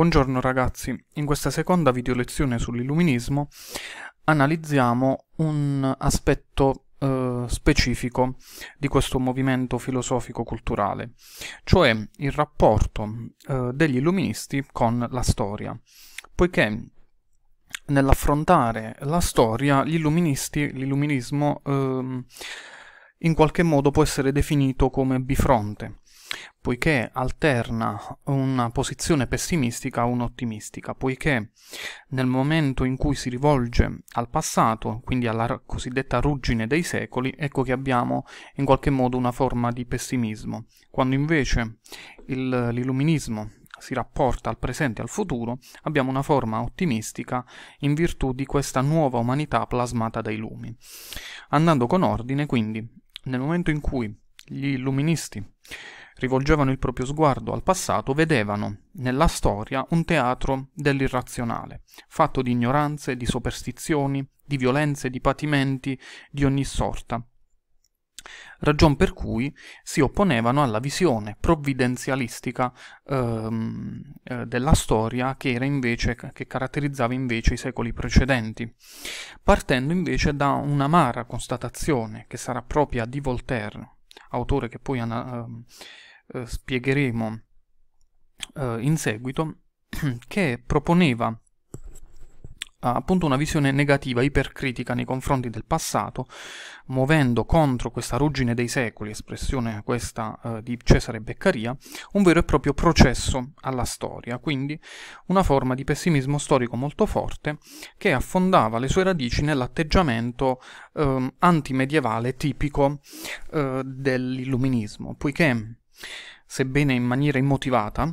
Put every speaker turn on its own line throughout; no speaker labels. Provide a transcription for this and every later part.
Buongiorno ragazzi, in questa seconda video lezione sull'illuminismo analizziamo un aspetto eh, specifico di questo movimento filosofico-culturale, cioè il rapporto eh, degli illuministi con la storia, poiché nell'affrontare la storia l'illuminismo eh, in qualche modo può essere definito come bifronte, poiché alterna una posizione pessimistica a un'ottimistica, poiché nel momento in cui si rivolge al passato, quindi alla cosiddetta ruggine dei secoli, ecco che abbiamo in qualche modo una forma di pessimismo, quando invece l'illuminismo si rapporta al presente e al futuro, abbiamo una forma ottimistica in virtù di questa nuova umanità plasmata dai lumi. Andando con ordine, quindi, nel momento in cui gli illuministi rivolgevano il proprio sguardo al passato, vedevano nella storia un teatro dell'irrazionale, fatto di ignoranze, di superstizioni, di violenze, di patimenti di ogni sorta. Ragion per cui si opponevano alla visione provvidenzialistica ehm, eh, della storia che, invece, che caratterizzava invece i secoli precedenti, partendo invece da un'amara constatazione che sarà propria di Voltaire, autore che poi... Ana- ehm, eh, spiegheremo eh, in seguito, che proponeva appunto una visione negativa, ipercritica nei confronti del passato, muovendo contro questa ruggine dei secoli, espressione questa eh, di Cesare Beccaria, un vero e proprio processo alla storia, quindi una forma di pessimismo storico molto forte che affondava le sue radici nell'atteggiamento eh, antimedievale tipico eh, dell'illuminismo, poiché sebbene in maniera immotivata,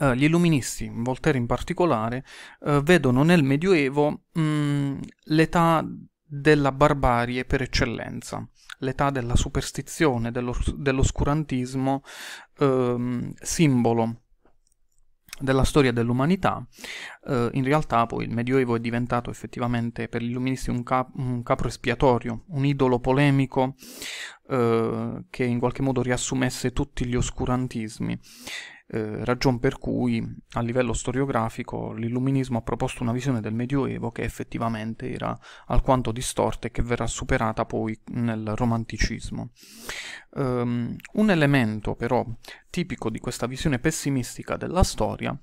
eh, gli illuministi, Voltaire in particolare, eh, vedono nel Medioevo mh, mm, l'età della barbarie per eccellenza, l'età della superstizione, dell'os- dell'oscurantismo, ehm, simbolo della storia dell'umanità. Eh, in realtà poi il Medioevo è diventato effettivamente per gli illuministi un, cap- un, capro espiatorio, un idolo polemico, eh, che in qualche modo riassumesse tutti gli oscurantismi, eh, ragion per cui a livello storiografico l'illuminismo ha proposto una visione del Medioevo che effettivamente era alquanto distorta e che verrà superata poi nel romanticismo. Um, un elemento però tipico di questa visione pessimistica della storia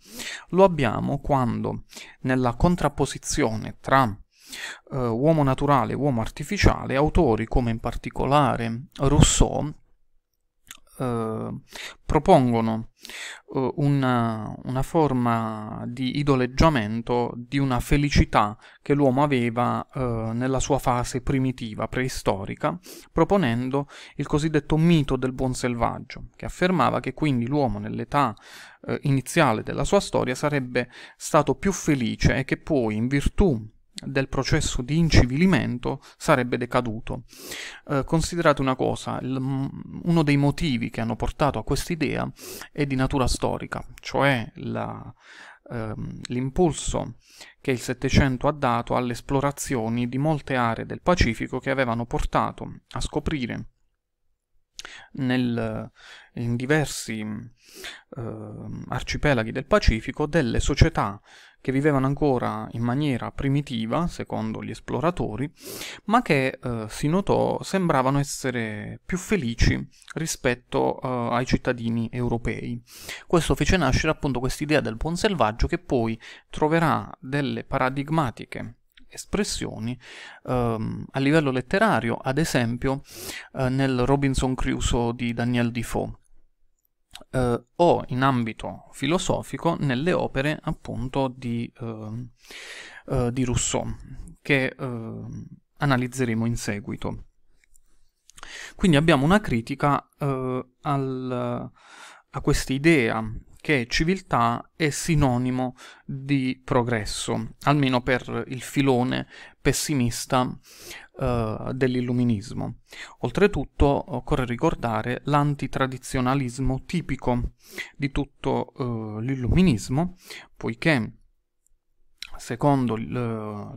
lo abbiamo quando nella contrapposizione tra eh, uomo naturale, e uomo artificiale, autori come in particolare Rousseau eh, propongono eh, una, una, forma di idoleggiamento di una felicità che l'uomo aveva eh, nella sua fase primitiva, preistorica, proponendo il cosiddetto mito del buon selvaggio, che affermava che quindi l'uomo nell'età eh, iniziale della sua storia sarebbe stato più felice e che poi, in virtù del processo di incivilimento sarebbe decaduto. Eh, considerate una cosa, il, mm, uno dei motivi che hanno portato a quest'idea è di natura storica, cioè la, ehm, l'impulso che il Settecento ha dato alle esplorazioni di molte aree del Pacifico che avevano portato a scoprire nel, in diversi eh, arcipelaghi del Pacifico delle società che vivevano ancora in maniera primitiva, secondo gli esploratori, ma che eh, si notò sembravano essere più felici rispetto eh, ai cittadini europei. Questo fece nascere appunto quest'idea del buon selvaggio che poi troverà delle paradigmatiche espressioni ehm, a livello letterario, ad esempio eh, nel Robinson Crusoe di Daniel Defoe eh, o in ambito filosofico nelle opere appunto di, ehm, eh, di Rousseau, che eh, analizzeremo in seguito. Quindi abbiamo una critica eh, al, a questa idea che civiltà è sinonimo di progresso, almeno per il filone pessimista eh, dell'illuminismo. Oltretutto occorre ricordare l'antitradizionalismo tipico di tutto eh, l'illuminismo, poiché secondo eh,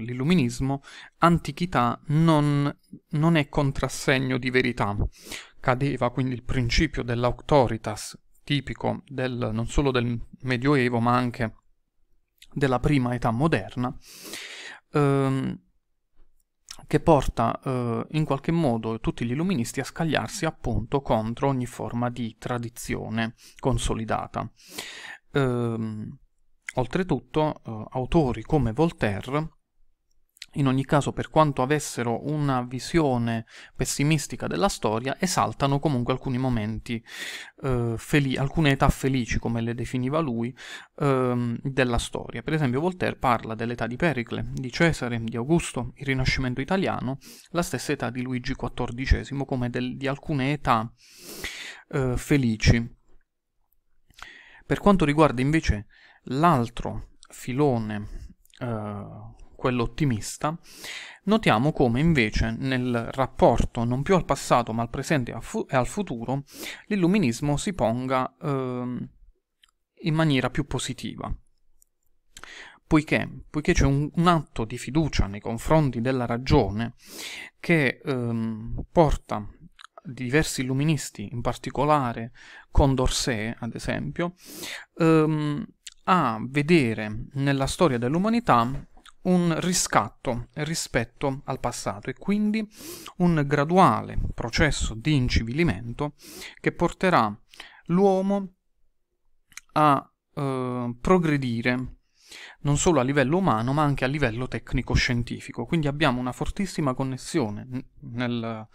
l'illuminismo, antichità non, non, è contrassegno di verità. Cadeva quindi il principio dell'auctoritas tipico del, non solo del Medioevo ma anche della prima età moderna, ehm, che porta eh, in qualche modo tutti gli illuministi a scagliarsi appunto contro ogni forma di tradizione consolidata. Ehm, oltretutto, eh, autori come Voltaire in ogni caso, per quanto avessero una visione pessimistica della storia, esaltano comunque alcuni momenti, eh, fel- alcune età felici, come le definiva lui, ehm, della storia. Per esempio, Voltaire parla dell'età di Pericle, di Cesare, di Augusto, il Rinascimento italiano, la stessa età di Luigi XIV, come del- di alcune età eh, felici. Per quanto riguarda invece l'altro filone eh, quello ottimista, notiamo come invece nel rapporto non più al passato ma al presente e al futuro l'illuminismo si ponga eh, in maniera più positiva. Poiché, poiché c'è un, un, atto di fiducia nei confronti della ragione che ehm, porta diversi illuministi, in particolare Condorcet, ad esempio, ehm, a vedere nella storia dell'umanità un riscatto rispetto al passato e quindi un graduale processo di incivilimento che porterà l'uomo a eh, progredire non solo a livello umano ma anche a livello tecnico-scientifico. Quindi abbiamo una fortissima connessione nel,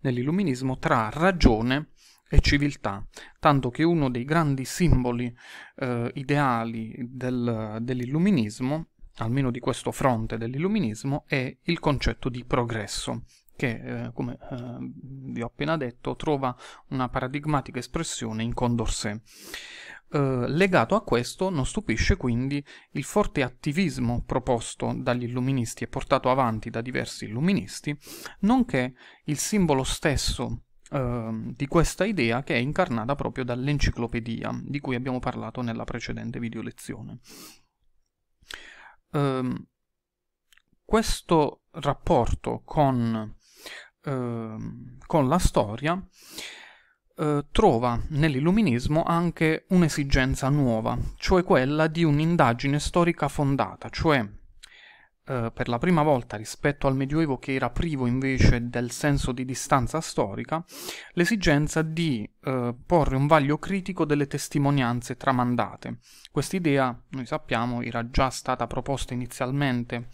nell'illuminismo tra ragione e civiltà, tanto che uno dei grandi simboli eh, ideali del, dell'illuminismo almeno di questo fronte dell'illuminismo, è il concetto di progresso, che, eh, come eh, vi ho appena detto, trova una paradigmatica espressione in Condorcet. Eh, legato a questo non stupisce quindi il forte attivismo proposto dagli illuministi e portato avanti da diversi illuministi, nonché il simbolo stesso ehm, di questa idea che è incarnata proprio dall'enciclopedia, di cui abbiamo parlato nella precedente video lezione ehm, questo rapporto con, ehm, con la storia eh, trova nell'illuminismo anche un'esigenza nuova, cioè quella di un'indagine storica fondata, cioè eh, per la prima volta rispetto al Medioevo che era privo invece del senso di distanza storica, l'esigenza di eh, porre un vaglio critico delle testimonianze tramandate. Quest'idea, noi sappiamo, era già stata proposta inizialmente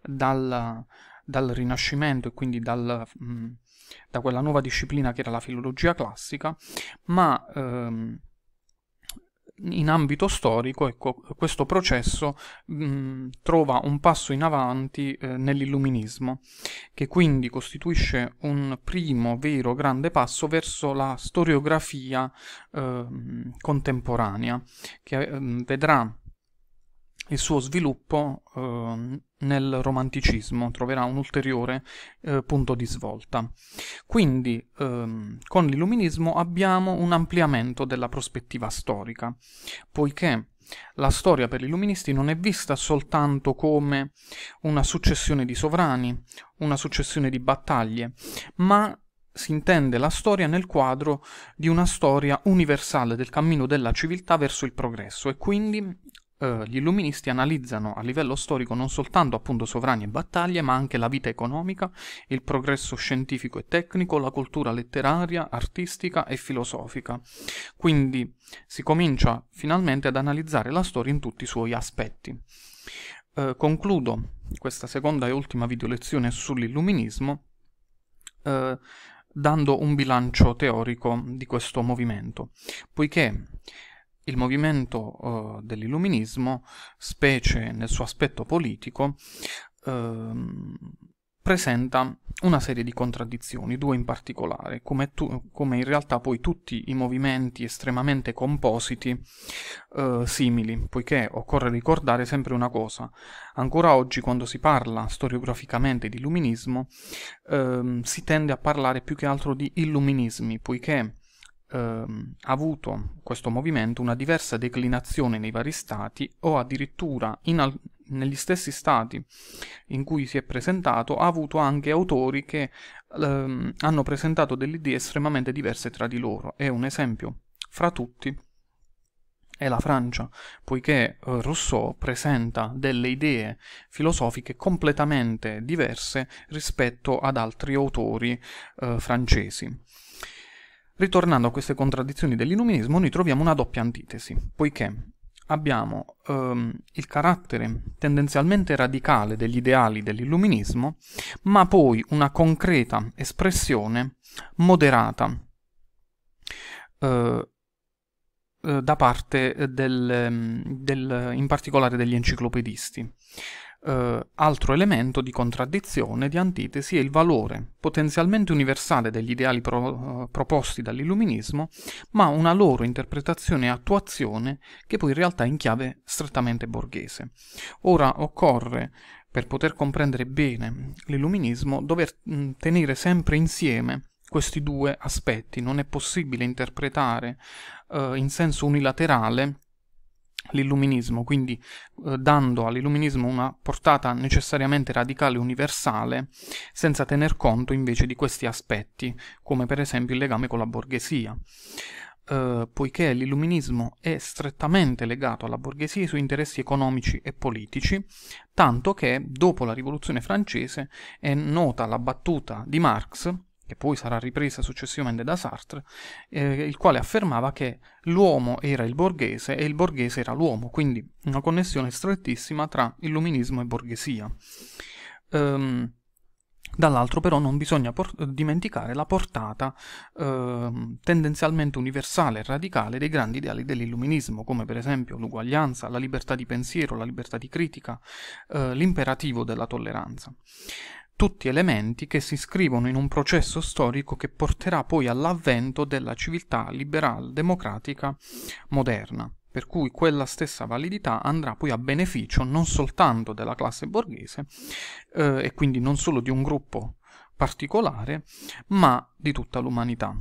dal, dal Rinascimento e quindi dal... Mh, mm, da quella nuova disciplina che era la filologia classica, ma ehm, in ambito storico ecco, questo processo mh, mm, trova un passo in avanti eh, nell'illuminismo, che quindi costituisce un primo vero grande passo verso la storiografia eh, contemporanea, che eh, vedrà il suo sviluppo eh, nel romanticismo troverà un ulteriore eh, punto di svolta. Quindi ehm, con l'illuminismo abbiamo un ampliamento della prospettiva storica, poiché la storia per gli illuministi non è vista soltanto come una successione di sovrani, una successione di battaglie, ma si intende la storia nel quadro di una storia universale del cammino della civiltà verso il progresso e quindi eh, gli illuministi analizzano a livello storico non soltanto appunto sovrani e battaglie, ma anche la vita economica, il progresso scientifico e tecnico, la cultura letteraria, artistica e filosofica. Quindi si comincia finalmente ad analizzare la storia in tutti i suoi aspetti. Eh, concludo questa seconda e ultima video lezione sull'illuminismo eh, dando un bilancio teorico di questo movimento, poiché il movimento eh, dell'illuminismo, specie nel suo aspetto politico, eh, presenta una serie di contraddizioni, due in particolare, come, tu, come, in realtà poi tutti i movimenti estremamente compositi eh, simili, poiché occorre ricordare sempre una cosa, ancora oggi quando si parla storiograficamente di illuminismo eh, si tende a parlare più che altro di illuminismi, poiché ehm, avuto questo movimento una diversa declinazione nei vari stati o addirittura al- negli stessi stati in cui si è presentato ha avuto anche autori che ehm, hanno presentato delle idee estremamente diverse tra di loro e un esempio fra tutti è la Francia, poiché eh, Rousseau presenta delle idee filosofiche completamente diverse rispetto ad altri autori eh, francesi. Ritornando a queste contraddizioni dell'illuminismo, noi troviamo una doppia antitesi, poiché abbiamo ehm, il carattere tendenzialmente radicale degli ideali dell'illuminismo, ma poi una concreta espressione moderata eh, eh da parte del, ehm, del, in particolare degli enciclopedisti eh, altro elemento di contraddizione, di antitesi, è il valore potenzialmente universale degli ideali pro, eh, proposti dall'illuminismo, ma una loro interpretazione e attuazione che poi in realtà è in chiave strettamente borghese. Ora occorre, per poter comprendere bene l'illuminismo, dover mh, mm, tenere sempre insieme questi due aspetti. Non è possibile interpretare eh, in senso unilaterale l'illuminismo, quindi eh, dando all'illuminismo una portata necessariamente radicale e universale, senza tener conto invece di questi aspetti, come per esempio il legame con la borghesia. Eh, poiché l'illuminismo è strettamente legato alla borghesia e ai suoi interessi economici e politici, tanto che dopo la rivoluzione francese è nota la battuta di Marx che poi sarà ripresa successivamente da Sartre, eh, il quale affermava che l'uomo era il borghese e il borghese era l'uomo, quindi una connessione strettissima tra illuminismo e borghesia. Um, Dall'altro però non bisogna por- dimenticare la portata eh, tendenzialmente universale e radicale dei grandi ideali dell'illuminismo, come per esempio l'uguaglianza, la libertà di pensiero, la libertà di critica, eh, l'imperativo della tolleranza tutti elementi che si iscrivono in un processo storico che porterà poi all'avvento della civiltà liberal-democratica moderna, per cui quella stessa validità andrà poi a beneficio non soltanto della classe borghese eh, e quindi non solo di un gruppo particolare, ma di tutta l'umanità.